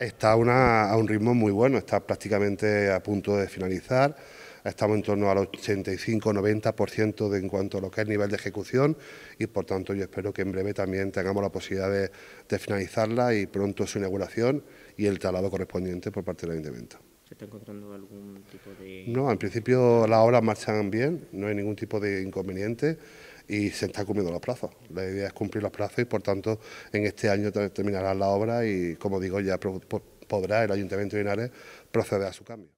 Está a un ritmo muy bueno, está prácticamente a punto de finalizar. Estamos en torno al 85-90% en cuanto a lo que es nivel de ejecución y por tanto yo espero que en breve también tengamos la posibilidad de, finalizarla y pronto su inauguración y el talado correspondiente por parte del Ayuntamiento. ¿Se está encontrando algún tipo de...? No, en principio las obras marchan bien, no hay ningún tipo de inconveniente y se está cumpliendo los plazos. La idea es cumplir los plazos y por tanto en este año terminará la obra y como digo ya podrá el Ayuntamiento de Linares proceder a su cambio.